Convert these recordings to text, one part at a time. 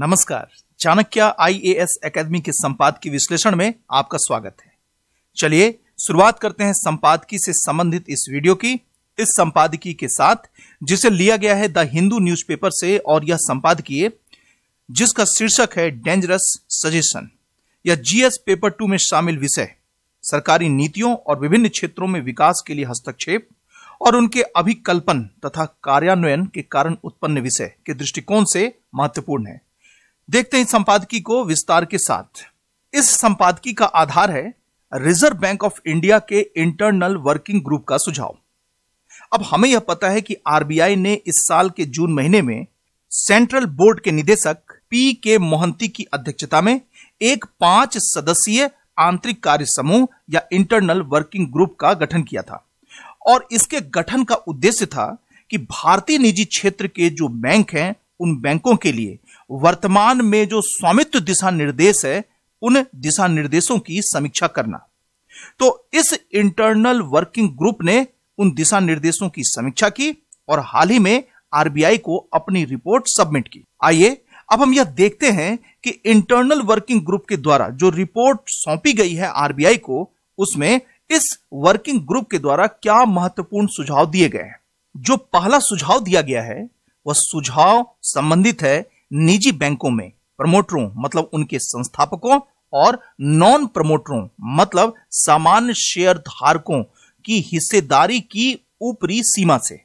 नमस्कार Chanakya IAS academy के संपादकीय विश्लेषण में आपका स्वागत है चलिए शुरुआत करते हैं संपादकीय से संबंधित इस वीडियो की इस संपादकीय के साथ जिसे लिया गया है द हिंदू न्यूज़पेपर से और यह संपादकीय जिसका शीर्षक है डेंजरस सजेशन यह जीएस पेपर टू में शामिल विषय सरकारी नीतियों और विभिन्न क्षेत्रों में विकास के लिए हस्तक्षेप और उनके अभिकल्पन तथा कार्यान्वयन के कारण उत्पन्न विषय के दृष्टिकोण से महत्वपूर्ण है देखते हैं संपादकी को विस्तार के साथ इस संपादकी का आधार है रिजर्व बैंक ऑफ इंडिया के इंटरनल वर्किंग ग्रुप का सुझाव अब हमें यह पता है कि आरबीआई ने इस साल के जून महीने में सेंट्रल बोर्ड के निदेशक पी के मोहंती की अध्यक्षता में एक पांच सदस्यीय आंतरिक कार्य समूह या इंटरनल वर्किंग ग्रुप का गठन किया था और इसके गठन का उद्देश्य था कि भारतीय निजी क्षेत्र के जो बैंक हैं उन बैंकों के लिए वर्तमान में जो स्वामित्व दिशा निर्देश है उन दिशा निर्देशों की समीक्षा करना तो इस इंटरनल वर्किंग ग्रुप ने उन दिशा निर्देशों की समीक्षा की और हाल ही में आरबीआई को अपनी रिपोर्ट सबमिट की आइए अब हम यह देखते हैं कि इंटरनल वर्किंग ग्रुप के द्वारा जो रिपोर्ट सौंपी गई है आरबीआई को उसमें इस वर्किंग ग्रुप के द्वारा क्या महत्वपूर्ण सुझाव दिए गए हैं जो पहला सुझाव दिया गया है वह सुझाव संबंधित है निजी बैंकों में प्रमोटरों मतलब उनके संस्थापकों और नॉन प्रमोटरों मतलब सामान्य शेयर धारकों की हिस्सेदारी की ऊपरी सीमा से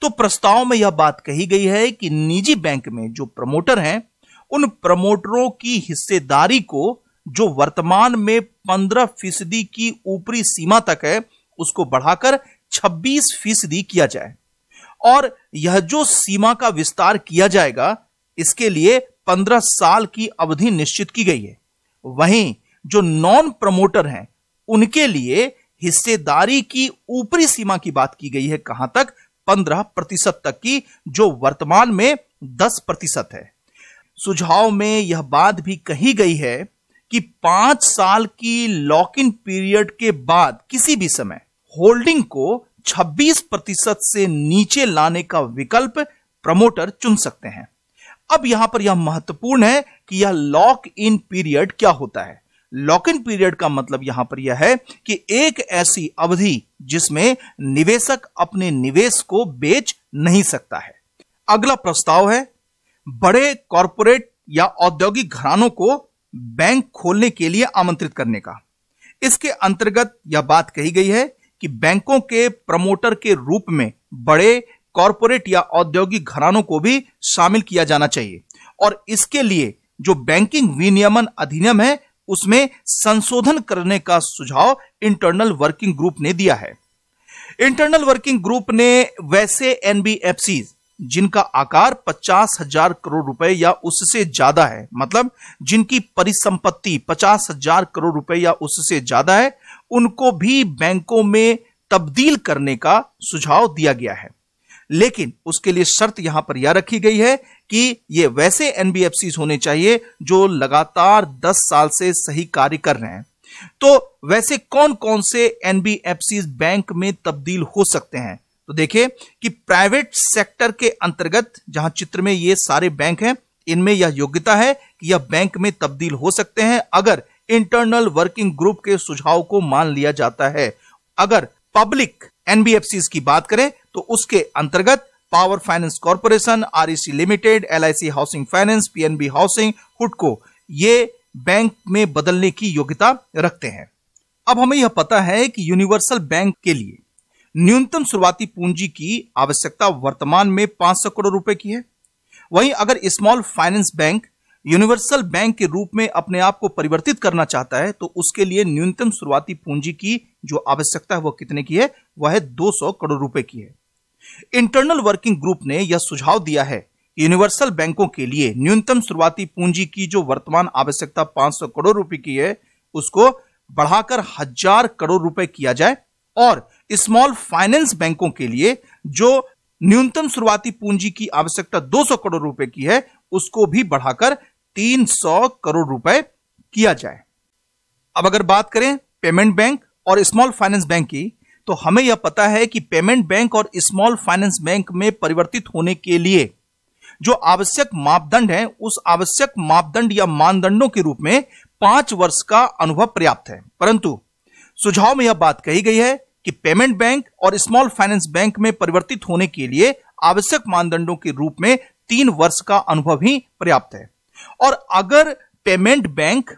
तो प्रस्ताव में यह बात कही गई है कि निजी बैंक में जो प्रमोटर हैं उन प्रमोटरों की हिस्सेदारी को जो वर्तमान में पंद्रह फीसदी की ऊपरी सीमा तक है उसको बढ़ाकर छब्बीस फीसदी किया जाए और यह जो सीमा का विस्तार किया जाएगा इसके लिए पंद्रह साल की अवधि निश्चित की गई है वहीं जो नॉन प्रमोटर हैं उनके लिए हिस्सेदारी की ऊपरी सीमा की बात की गई है कहां तक पंद्रह प्रतिशत तक की जो वर्तमान में दस प्रतिशत है सुझाव में यह बात भी कही गई है कि पांच साल की लॉक इन पीरियड के बाद किसी भी समय होल्डिंग को 26 प्रतिशत से नीचे लाने का विकल्प प्रमोटर चुन सकते हैं अब यहां पर यह महत्वपूर्ण है कि यह लॉक इन पीरियड क्या होता है लॉक इन पीरियड का मतलब यहां पर यह है कि एक ऐसी अवधि जिसमें निवेशक अपने निवेश को बेच नहीं सकता है अगला प्रस्ताव है बड़े कॉरपोरेट या औद्योगिक घरानों को बैंक खोलने के लिए आमंत्रित करने का इसके अंतर्गत यह बात कही गई है कि बैंकों के प्रमोटर के रूप में बड़े कॉरपोरेट या औद्योगिक घरानों को भी शामिल किया जाना चाहिए और इसके लिए जो बैंकिंग विनियमन अधिनियम है उसमें संशोधन करने का सुझाव इंटरनल वर्किंग ग्रुप ने दिया है इंटरनल वर्किंग ग्रुप ने वैसे एनबीएफसी जिनका आकार पचास हजार करोड़ रुपए या उससे ज्यादा है मतलब जिनकी परिसंपत्ति पचास हजार करोड़ रुपए या उससे ज्यादा है उनको भी बैंकों में तब्दील करने का सुझाव दिया गया है लेकिन उसके लिए शर्त यहां पर यह रखी गई है कि ये वैसे एनबीएफसी होने चाहिए जो लगातार 10 साल से सही कार्य कर रहे हैं तो वैसे कौन कौन से एनबीएफसी बैंक में तब्दील हो सकते हैं तो देखिए कि प्राइवेट सेक्टर के अंतर्गत जहां चित्र में ये सारे बैंक हैं इनमें यह योग्यता है कि यह बैंक में तब्दील हो सकते हैं अगर इंटरनल वर्किंग ग्रुप के सुझाव को मान लिया जाता है अगर पब्लिक एनबीएफसी की बात करें तो उसके अंतर्गत Power Finance Corporation REC Limited LIC Housing Finance PNB Housing हुडको ये बैंक में बदलने की योग्यता रखते हैं अब हमें यह पता है कि यूनिवर्सल बैंक के लिए न्यूनतम शुरुआती पूंजी की आवश्यकता वर्तमान में 500 करोड़ रुपए की है वहीं अगर small finance bank universal bank के रूप में अपने आप को परिवर्तित करना चाहता है तो उसके लिए न्यूनतम शुरुआती पूंजी की जो आवश्यकता है वह कितने की है वह है 200 करोड़ रुपए की है इंटरनल वर्किंग ग्रुप ने यह सुझाव दिया है यूनिवर्सल बैंकों के लिए न्यूनतम शुरुआती पूंजी की जो वर्तमान आवश्यकता 500 करोड़ रुपए की है उसको बढ़ाकर हजार करोड़ रुपए किया जाए और स्मॉल फाइनेंस बैंकों के लिए जो न्यूनतम शुरुआती पूंजी की आवश्यकता 200 करोड़ रुपए की है उसको भी बढ़ाकर 300 करोड़ रुपए किया जाए अब अगर बात करें पेमेंट बैंक और स्मॉल फाइनेंस बैंक की तो हमें यह पता है कि पेमेंट बैंक और स्मॉल फाइनेंस बैंक में परिवर्तित होने के लिए जो आवश्यक मापदंड है उस आवश्यक मापदंड या मानदंडों के रूप में पांच वर्ष का अनुभव पर्याप्त है परंतु सुझाव में यह बात कही गई है कि पेमेंट बैंक और स्मॉल फाइनेंस बैंक में परिवर्तित होने के लिए आवश्यक मानदंडों के रूप में तीन वर्ष का अनुभव ही पर्याप्त है और अगर पेमेंट बैंक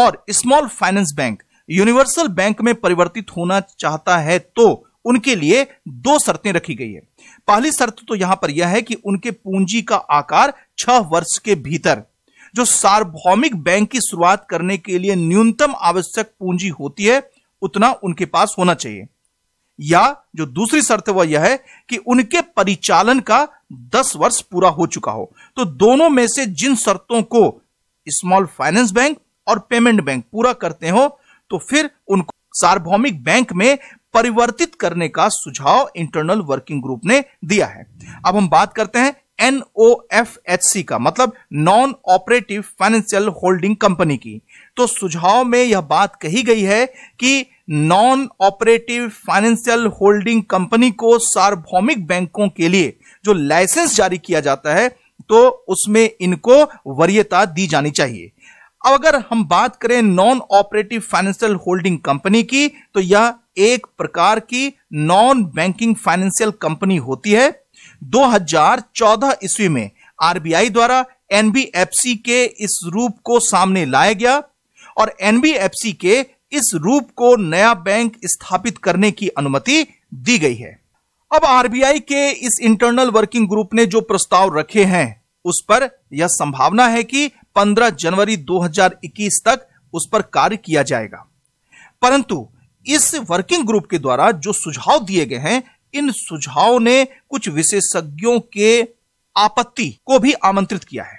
और small finance bank universal bank में परिवर्तित होना चाहता है तो उनके लिए दो शर्तें रखी गई है पहली शर्त तो यहां पर यह है कि उनके पूंजी का आकार छह वर्ष के भीतर जो सार्वभौमिक बैंक की शुरुआत करने के लिए न्यूनतम आवश्यक पूंजी होती है उतना उनके पास होना चाहिए या जो दूसरी शर्त वह यह है कि उनके परिचालन का 10 वर्ष पूरा हो चुका हो तो दोनों में से जिन शर्तों को स्मॉल फाइनेंस बैंक और पेमेंट बैंक पूरा करते हो तो फिर उनको सार्वभौमिक बैंक में परिवर्तित करने का सुझाव इंटरनल वर्किंग ग्रुप ने दिया है अब हम बात करते हैं एनओएफएचसी का मतलब non operative financial holding company की तो सुझाव में यह बात कही गई है कि non operative financial holding company को सार्वभौमिक बैंकों के लिए जो लाइसेंस जारी किया जाता है तो उसमें इनको वरीयता दी जानी चाहिए अब अगर हम बात करें non operative financial holding company की तो यह एक प्रकार की नॉन बैंकिंग फाइनेंशियल कंपनी होती है 2014 ईस्वी में आरबीआई द्वारा एनबीएफसी के इस रूप को सामने लाया गया और एनबीएफसी के इस रूप को नया बैंक स्थापित करने की अनुमति दी गई है अब आरबीआई के इस इंटरनल वर्किंग ग्रुप ने जो प्रस्ताव रखे हैं उस पर यह संभावना है कि 15 जनवरी 2021 तक उस पर कार्य किया जाएगा परंतु इस वर्किंग ग्रुप के द्वारा जो सुझाव दिए गए हैं इन सुझाव ने कुछ विशेषज्ञों के आपत्ति को भी आमंत्रित किया है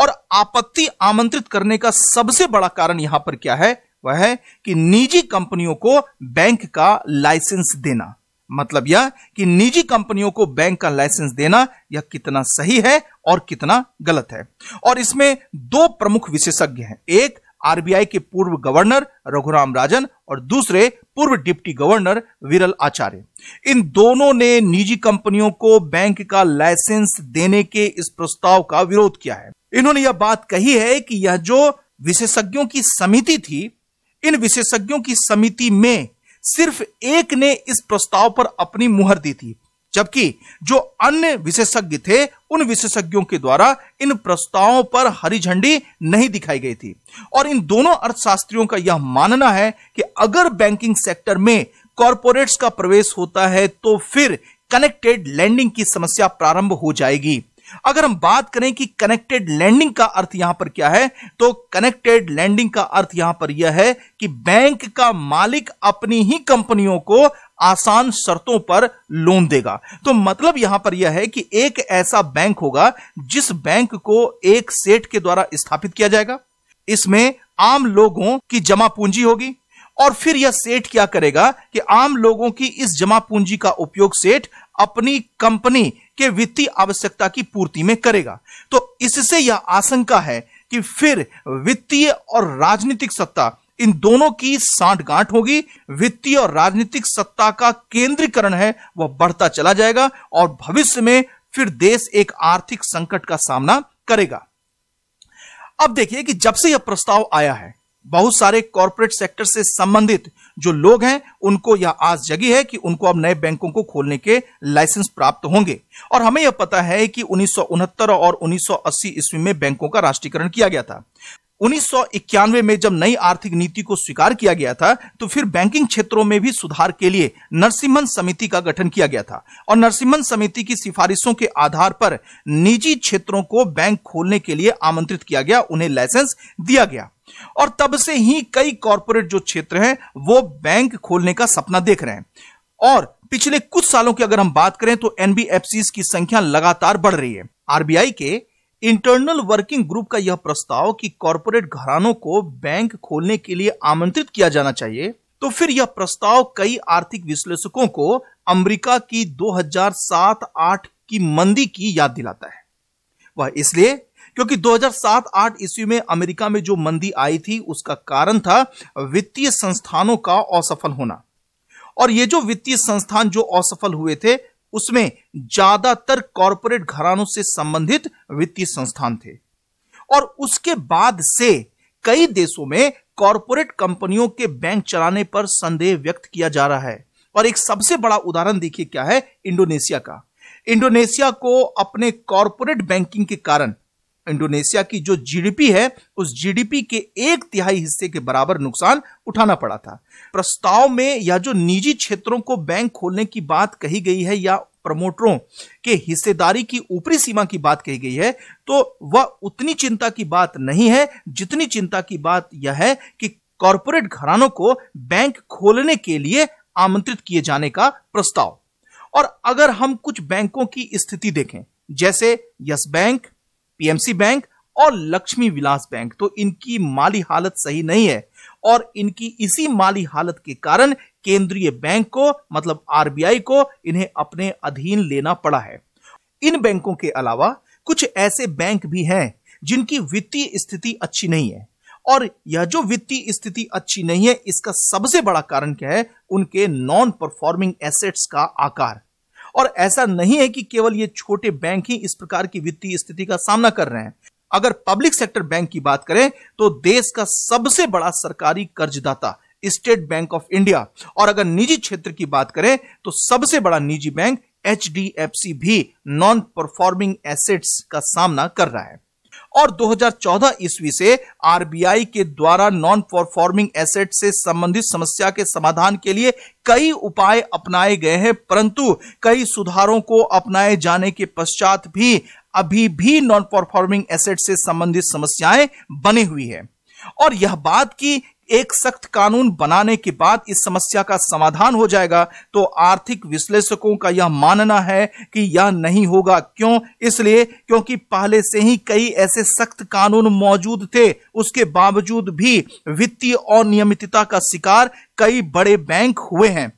और आपत्ति आमंत्रित करने का सबसे बड़ा कारण यहां पर क्या है वह है कि निजी कंपनियों को बैंक का लाइसेंस देना मतलब यह कि निजी कंपनियों को बैंक का लाइसेंस देना यह कितना सही है और कितना गलत है और इसमें दो प्रमुख विशेषज्ञ हैं एक आरबीआई के पूर्व गवर्नर रघुराम राजन और दूसरे पूर्व डिप्टी गवर्नर विरल आचार्य इन दोनों ने निजी कंपनियों को बैंक का लाइसेंस देने के इस प्रस्ताव का विरोध किया है इन्होंने यह बात कही है कि यह जो विशेषज्ञों की समिति थी इन विशेषज्ञों की समिति में सिर्फ एक ने इस प्रस्ताव पर अपनी मुहर दी थी जबकि जो अन्य विशेषज्ञ थे उन विशेषज्ञों के द्वारा इन प्रस्तावों पर हरी झंडी नहीं दिखाई गई थी और इन दोनों अर्थशास्त्रियों का यह मानना है कि अगर बैंकिंग सेक्टर में कॉरपोरेट्स का प्रवेश होता है तो फिर कनेक्टेड लैंडिंग की समस्या प्रारंभ हो जाएगी अगर हम बात करें कि कनेक्टेड लैंडिंग का अर्थ यहां पर क्या है तो कनेक्टेड लैंडिंग का अर्थ यहां पर यह है कि बैंक का मालिक अपनी ही कंपनियों को आसान शर्तों पर लोन देगा तो मतलब यहां पर यह है कि एक ऐसा बैंक होगा जिस बैंक को एक सेठ के द्वारा स्थापित किया जाएगा इसमें आम लोगों की जमा पूंजी होगी और फिर यह सेठ क्या करेगा कि आम लोगों की इस जमा पूंजी का उपयोग सेठ अपनी कंपनी के वित्तीय आवश्यकता की पूर्ति में करेगा तो इससे यह आशंका है कि फिर वित्तीय और राजनीतिक सत्ता इन दोनों की सांठगांठ होगी वित्तीय और राजनीतिक सत्ता का केंद्रीकरण है वह बढ़ता चला जाएगा और भविष्य में फिर देश एक आर्थिक संकट का सामना करेगा अब देखिए कि जब से यह प्रस्ताव आया है बहुत सारे कॉरपोरेट सेक्टर से संबंधित जो लोग हैं उनको यह आस जगी है कि उनको अब नए बैंकों को खोलने के लाइसेंस प्राप्त होंगे और हमें यह पता है कि उन्नीस और उन्नीस ईस्वी में बैंकों का राष्ट्रीयकरण किया गया था उन्नीस में जब नई आर्थिक नीति को स्वीकार किया गया था तो फिर बैंकिंग क्षेत्रों में भी सुधार के लिए नरसिम्हन समिति का गठन किया गया था और नरसिम्हन समिति की सिफारिशों के आधार पर निजी क्षेत्रों को बैंक खोलने के लिए आमंत्रित किया गया उन्हें लाइसेंस दिया गया और तब से ही कई कॉरपोरेट जो क्षेत्र हैं वो बैंक खोलने का सपना देख रहे हैं और पिछले कुछ सालों की अगर हम बात करें तो एनबीएफसी की संख्या लगातार बढ़ रही है आरबीआई के इंटरनल वर्किंग ग्रुप का यह प्रस्ताव कि कॉरपोरेट घरानों को बैंक खोलने के लिए आमंत्रित किया जाना चाहिए तो फिर यह प्रस्ताव कई आर्थिक विश्लेषकों को अमेरिका की 2007-8 की मंदी की याद दिलाता है वह इसलिए क्योंकि 2007-8 ईस्वी में अमेरिका में जो मंदी आई थी उसका कारण था वित्तीय संस्थानों का असफल होना और ये जो वित्तीय संस्थान जो असफल हुए थे उसमें ज्यादातर कॉरपोरेट घरानों से संबंधित वित्तीय संस्थान थे और उसके बाद से कई देशों में कॉरपोरेट कंपनियों के बैंक चलाने पर संदेह व्यक्त किया जा रहा है और एक सबसे बड़ा उदाहरण देखिए क्या है इंडोनेशिया का इंडोनेशिया को अपने कॉरपोरेट बैंकिंग के कारण इंडोनेशिया की जो जीडीपी है उस जीडीपी के एक तिहाई हिस्से के बराबर नुकसान उठाना पड़ा था प्रस्ताव में या जो निजी क्षेत्रों को बैंक खोलने की बात कही गई है या प्रमोटरों के हिस्सेदारी की ऊपरी सीमा की बात कही गई है तो वह उतनी चिंता की बात नहीं है जितनी चिंता की बात यह है कि कॉरपोरेट घरानों को बैंक खोलने के लिए आमंत्रित किए जाने का प्रस्ताव और अगर हम कुछ बैंकों की स्थिति देखें जैसे यस बैंक पीएमसी बैंक और लक्ष्मी विलास बैंक तो इनकी माली हालत सही नहीं है और इनकी इसी माली हालत के कारण केंद्रीय बैंक को मतलब आरबीआई को इन्हें अपने अधीन लेना पड़ा है इन बैंकों के अलावा कुछ ऐसे बैंक भी हैं जिनकी वित्तीय स्थिति अच्छी नहीं है और यह जो वित्तीय स्थिति अच्छी नहीं है इसका सबसे बड़ा कारण क्या है उनके नॉन परफॉर्मिंग एसेट्स का आकार और ऐसा नहीं है कि केवल ये छोटे बैंक ही इस प्रकार की वित्तीय स्थिति का सामना कर रहे हैं अगर पब्लिक सेक्टर बैंक की बात करें तो देश का सबसे बड़ा सरकारी कर्जदाता स्टेट बैंक ऑफ इंडिया और अगर निजी क्षेत्र की बात करें तो सबसे बड़ा निजी बैंक एच भी नॉन परफॉर्मिंग एसेट्स का सामना कर रहा है और 2014 ईस्वी से आरबीआई के द्वारा नॉन परफॉर्मिंग एसेट से संबंधित समस्या के समाधान के लिए कई उपाय अपनाए गए हैं परंतु कई सुधारों को अपनाए जाने के पश्चात भी अभी भी नॉन परफॉर्मिंग एसेट से संबंधित समस्याएं बनी हुई है और यह बात कि एक सख्त कानून बनाने के बाद इस समस्या का समाधान हो जाएगा तो आर्थिक विश्लेषकों का यह मानना है कि यह नहीं होगा क्यों इसलिए क्योंकि पहले से ही कई ऐसे सख्त कानून मौजूद थे उसके बावजूद भी वित्तीय अनियमितता का शिकार कई बड़े बैंक हुए हैं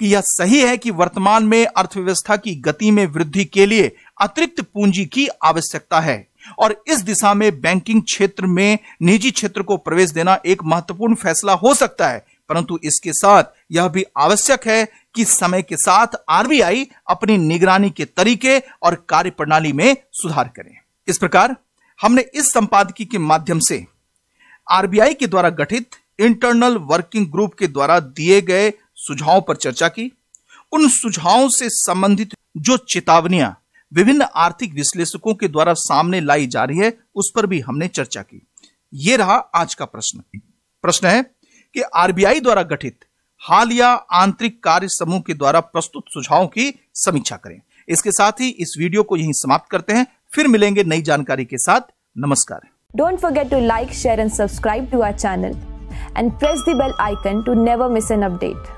कि यह सही है कि वर्तमान में अर्थव्यवस्था की गति में वृद्धि के लिए अतिरिक्त पूंजी की आवश्यकता है और इस दिशा में बैंकिंग क्षेत्र में निजी क्षेत्र को प्रवेश देना एक महत्वपूर्ण फैसला हो सकता है परंतु इसके साथ यह भी आवश्यक है कि समय के साथ आरबीआई अपनी निगरानी के तरीके और कार्य प्रणाली में सुधार करें इस प्रकार हमने इस संपादकी के माध्यम से आरबीआई के द्वारा गठित इंटरनल वर्किंग ग्रुप के द्वारा दिए गए सुझावों पर चर्चा की उन सुझावों से संबंधित जो चेतावनियां विभिन्न आर्थिक विश्लेषकों के द्वारा सामने लाई जा रही है उस पर भी हमने चर्चा की यह रहा आज का प्रश्न प्रश्न है कि आरबीआई द्वारा गठित हालिया आंतरिक कार्य समूह के द्वारा प्रस्तुत सुझावों की समीक्षा करें इसके साथ ही इस वीडियो को यहीं समाप्त करते हैं फिर मिलेंगे नई जानकारी के साथ नमस्कार don't forget to like share and subscribe to our channel and press the bell icon to never miss an update